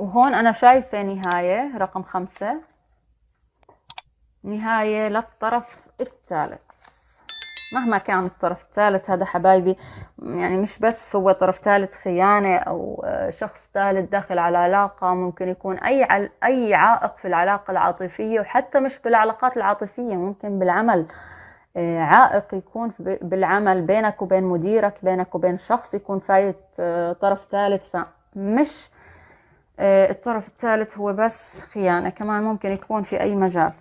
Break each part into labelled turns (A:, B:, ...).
A: وهون أنا شايفة نهاية رقم خمسة نهاية للطرف الثالث مهما كان الطرف الثالث هذا حبايبي يعني مش بس هو طرف ثالث خيانة أو آه، شخص ثالث داخل على علاقة ممكن يكون أي عل... أي عائق في العلاقة العاطفية وحتى مش بالعلاقات العاطفية ممكن بالعمل آه، عائق يكون بالعمل بينك وبين مديرك بينك وبين شخص يكون فايت آه، طرف ثالث فمش آه، الطرف الثالث هو بس خيانة كمان ممكن يكون في أي مجال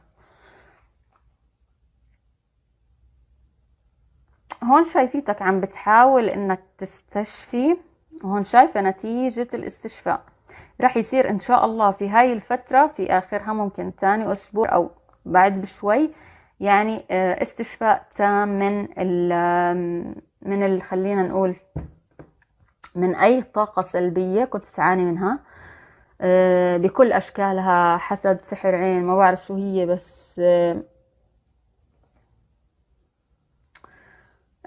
A: هون شايفيتك عم بتحاول انك تستشفي وهون شايفة نتيجة الاستشفاء رح يصير ان شاء الله في هاي الفترة في اخرها ممكن تاني اسبوع او بعد بشوي يعني آه، استشفاء تام من ال من اللي خلينا نقول من اي طاقة سلبية كنت تعاني منها آه، بكل أشكالها حسد سحر عين ما بعرف شو هي بس آه،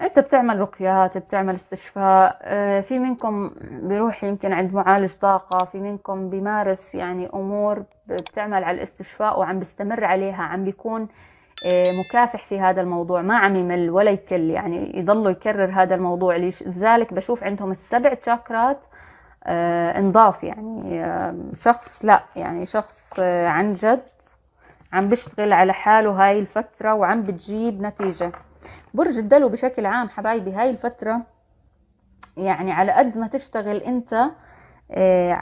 A: انت بتعمل رقيات بتعمل استشفاء آه، في منكم بيروح يمكن عند معالج طاقة في منكم بيمارس يعني امور بتعمل على الاستشفاء وعم بيستمر عليها عم بيكون مكافح في هذا الموضوع ما عم يمل ولا يكل يعني يضلوا يكرر هذا الموضوع لذلك بشوف عندهم السبع شاكرات آه، انضاف يعني آه، شخص لا يعني شخص آه، عن جد عم بيشتغل على حاله هاي الفترة وعم بتجيب نتيجة برج الدلو بشكل عام حبايبي هاي الفترة يعني على قد ما تشتغل انت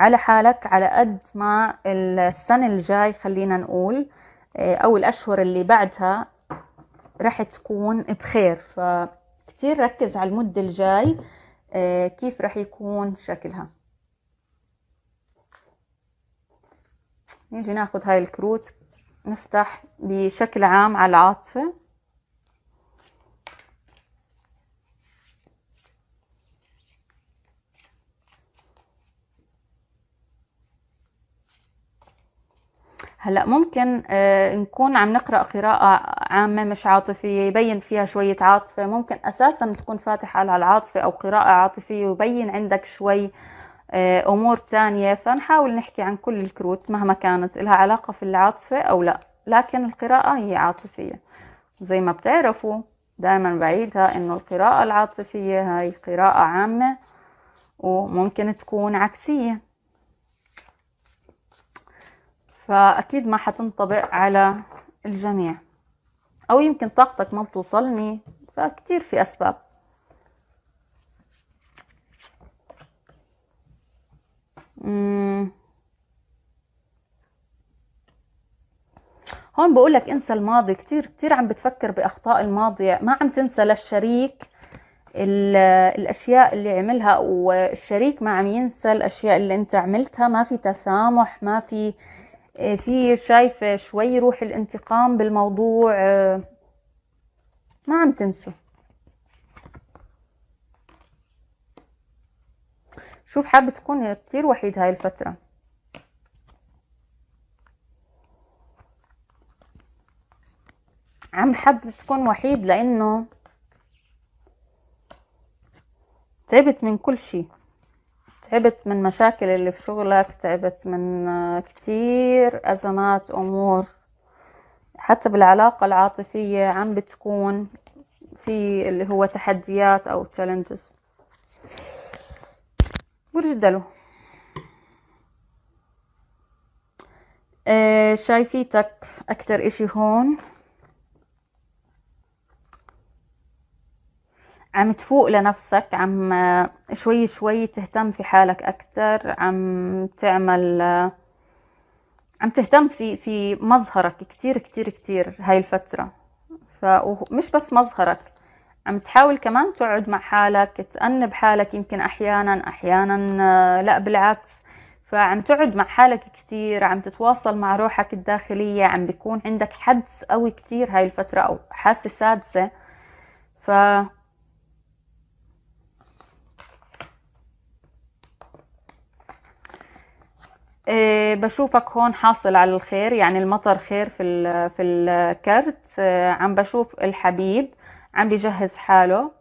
A: على حالك على قد ما السنة الجاي خلينا نقول او الاشهر اللي بعدها رح تكون بخير فكتير ركز على المدة الجاي كيف رح يكون شكلها نيجي ناخد هاي الكروت نفتح بشكل عام على العاطفة هلا ممكن آه، نكون عم نقرا قراءه عامه مش عاطفيه يبين فيها شويه عاطفه ممكن اساسا تكون فاتحه على العاطفه او قراءه عاطفيه ويبين عندك شوي آه، أمور تانية فنحاول نحكي عن كل الكروت مهما كانت لها علاقة في العاطفة أو لا لكن القراءة هي عاطفية زي ما بتعرفوا دائما بعيدها إنه القراءة العاطفية هاي قراءة عامة وممكن تكون عكسية فأكيد ما حتنطبق على الجميع أو يمكن طاقتك ما بتوصلني فكتير في أسباب هون بقول لك انسى الماضي كتير كتير عم بتفكر باخطاء الماضي ما عم تنسى للشريك الاشياء اللي عملها والشريك ما عم ينسى الاشياء اللي انت عملتها ما في تسامح ما في آه، في شايفه شوي روح الانتقام بالموضوع آه، ما عم تنسوا شوف حابة تكون كتير وحيد هاي الفترة عم حابة تكون وحيد لأنه تعبت من كل شيء تعبت من مشاكل اللي في شغلك تعبت من آه، كتير أزمات أمور حتى بالعلاقة العاطفية عم بتكون في اللي هو تحديات أو تشالنجز برج الدلو آه شايفيتك اكتر اشي هون عم تفوق لنفسك عم آه، شوي شوي تهتم في حالك اكتر عم تعمل آه، عم تهتم في في مظهرك كتير كتير كتير هاي الفترة فمش بس مظهرك عم تحاول كمان تقعد مع حالك تأنب حالك يمكن أحيانا أحيانا آه، لا بالعكس فعم تقعد مع حالك كتير عم تتواصل مع روحك الداخلية عم بيكون عندك حدس قوي كتير هاي الفترة أو حاسة سادسة ف إيه بشوفك هون حاصل على الخير يعني المطر خير في في الكرت إيه عم بشوف الحبيب عم بيجهز حاله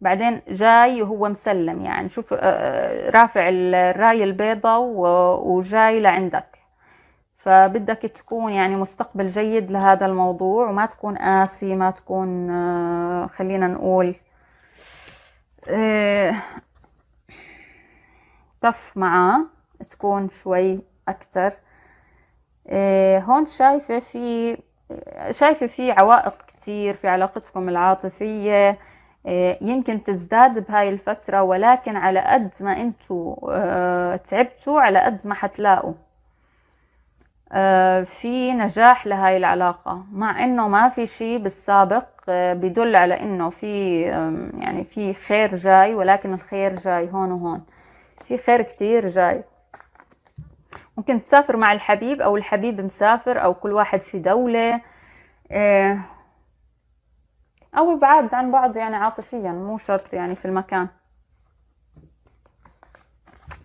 A: بعدين جاي وهو مسلم يعني شوف آه، آه، رافع الراية البيضة وجاي لعندك فبدك تكون يعني مستقبل جيد لهذا الموضوع وما تكون قاسي ما تكون آه، خلينا نقول تف معاه تكون شوي أكتر هون شايفة في شايفة في عوائق كثير في علاقتكم العاطفية آه، يمكن تزداد بهاي الفترة ولكن على قد ما انتوا آه، تعبتوا على قد ما حتلاقوا آه، في نجاح لهاي العلاقة مع انه ما في شيء بالسابق بدل على انه في يعني في خير جاي ولكن الخير جاي هون وهون في خير كتير جاي ممكن تسافر مع الحبيب او الحبيب مسافر او كل واحد في دولة أو إبعاد عن بعض يعني عاطفيا مو شرط يعني في المكان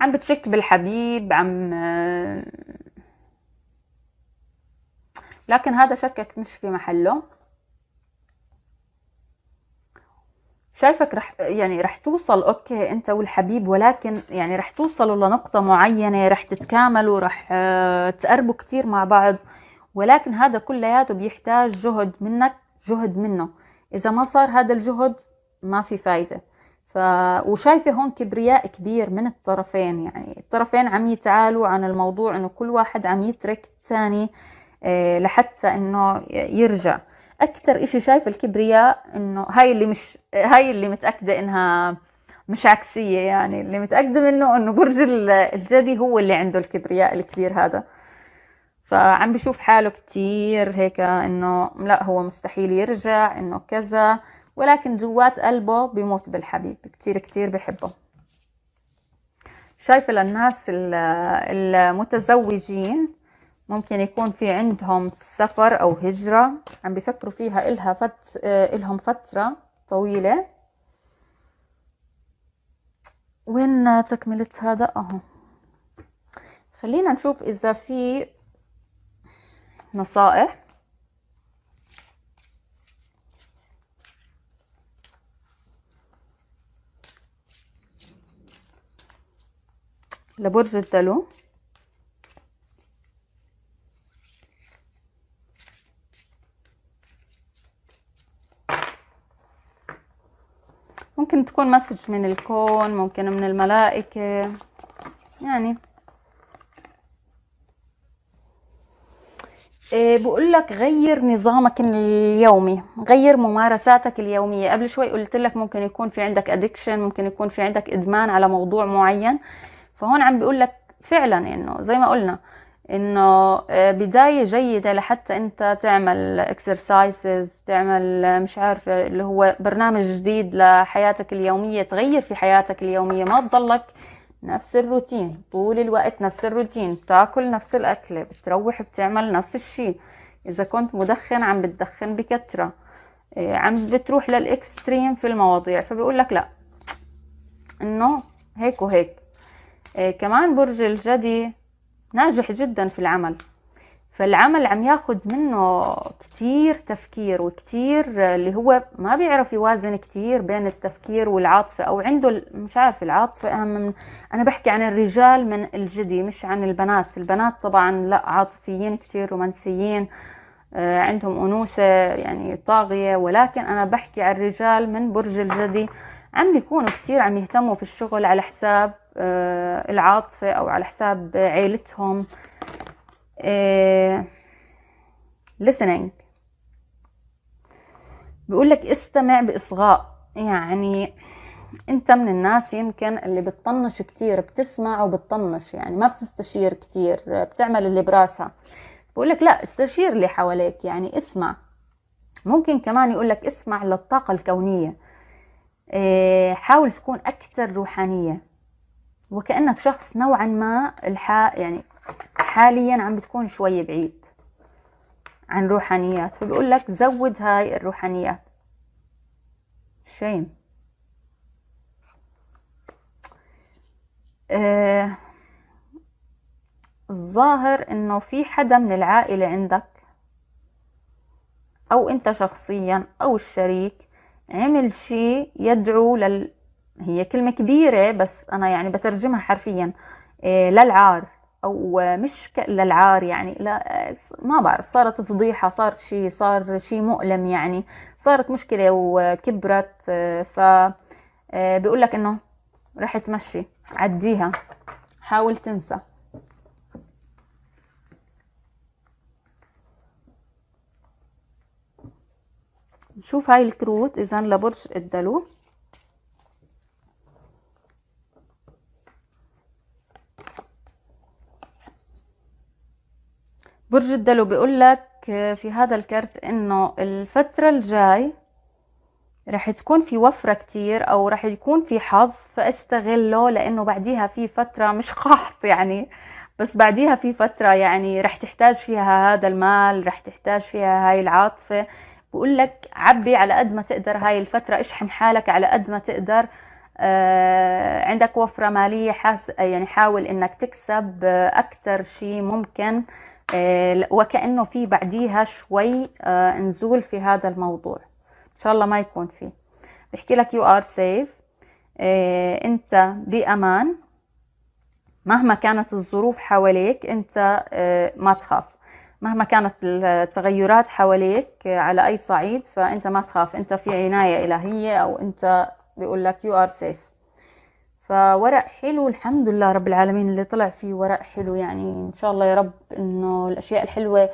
A: عم بتشك بالحبيب عم لكن هذا شكك مش في محله شايفك رح يعني رح توصل اوكي انت والحبيب ولكن يعني رح توصلوا لنقطة معينة رح تتكاملوا رح آه، تقربوا كتير مع بعض ولكن هذا كلياته بيحتاج جهد منك جهد منه إذا ما صار هذا الجهد ما في فايدة ف... وشايفة هون كبرياء كبير من الطرفين يعني الطرفين عم يتعالوا عن الموضوع إنه كل واحد عم يترك الثاني آه، لحتى إنه يرجع أكثر إشي شايف الكبرياء إنه هاي اللي مش هاي اللي متأكدة إنها مش عكسية يعني اللي متأكدة منه إنه برج الجدي هو اللي عنده الكبرياء الكبير هذا فعم بشوف حاله كتير هيك انه لا هو مستحيل يرجع انه كذا ولكن جوات قلبه بموت بالحبيب كتير كتير بحبه شايفة للناس المتزوجين ممكن يكون في عندهم سفر أو هجرة عم بفكروا فيها إلها فت... إلهم فترة طويلة وين تكملة هذا أهو خلينا نشوف إذا في نصائح لبرج الدلو ممكن تكون مسج من الكون ممكن من الملائكة يعني إيه، بقول لك غير نظامك اليومي غير ممارساتك اليومية قبل شوي قلت لك ممكن يكون في عندك ادكشن ممكن يكون في عندك ادمان على موضوع معين فهون عم بقول لك فعلا انه زي ما قلنا انه إيه، بداية جيدة لحتى انت تعمل اكسرسايزز تعمل مش عارفة اللي هو برنامج جديد لحياتك اليومية تغير في حياتك اليومية ما تضلك نفس الروتين طول الوقت نفس الروتين بتاكل نفس الاكله بتروح بتعمل نفس الشي إذا كنت مدخن عم بتدخن بكترة آه، عم بتروح للإكستريم في المواضيع فبيقول لك لا إنه هيك وهيك آه، كمان برج الجدي ناجح جدا في العمل فالعمل عم ياخذ منه كتير تفكير وكتير اللي هو ما بيعرف يوازن كتير بين التفكير والعاطفة أو عنده مش عارف العاطفة أهم من أنا بحكي عن الرجال من الجدي مش عن البنات البنات طبعا لا عاطفيين كتير رومانسيين آه، عندهم أنوثة يعني طاغية ولكن أنا بحكي عن الرجال من برج الجدي عم بيكونوا كتير عم يهتموا في الشغل على حساب آه، العاطفة أو على حساب عيلتهم آه، listening بيقول لك استمع بإصغاء يعني انت من الناس يمكن اللي بتطنش كتير بتسمع وبتطنش يعني ما بتستشير كتير بتعمل اللي براسها بقول لك لا استشير اللي حواليك يعني اسمع ممكن كمان يقول لك اسمع للطاقة الكونية آه، حاول تكون أكثر روحانية وكأنك شخص نوعا ما الحا يعني حاليا عم بتكون شوي بعيد عن روحانيات فبقول لك زود هاي الروحانيات شيم آه الظاهر انه في حدا من العائلة عندك او انت شخصيا او الشريك عمل شيء يدعو لل هي كلمة كبيرة بس انا يعني بترجمها حرفيا آه، للعار او مش للعار يعني لا ما بعرف صارت فضيحة صار شيء صار شيء مؤلم يعني صارت مشكلة وكبرت ف آه، بيقول لك انه رح تمشي عديها حاول تنسى نشوف هاي الكروت اذا لبرج الدلو برج الدلو بيقول لك آه، في هذا الكرت انه الفترة الجاي رح تكون في وفرة كتير او رح يكون في حظ فاستغله لانه بعديها في فترة مش قحط يعني بس بعديها في فترة يعني رح تحتاج فيها هذا المال رح تحتاج فيها هاي العاطفة بقول لك عبي على قد ما تقدر هاي الفترة اشحم حالك على قد ما تقدر آه عندك وفرة مالية حاس يعني حاول انك تكسب آه، اكتر شي ممكن آه آه، وكأنه في بعديها شوي آه، نزول في هذا الموضوع إن شاء الله ما يكون فيه بحكي لك you are safe آه، أنت بأمان مهما كانت الظروف حواليك أنت ما تخاف مهما كانت التغيرات حواليك على أي صعيد فأنت ما تخاف أنت في عناية إلهية أو أنت بيقول لك you are safe فورق حلو الحمد لله رب العالمين اللي طلع فيه ورق حلو يعني ان شاء الله يا رب انه الاشياء الحلوه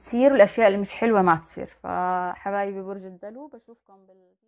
A: تصير والاشياء اللي مش حلوه ما تصير فحبايبي برج الدلو بشوفكم بال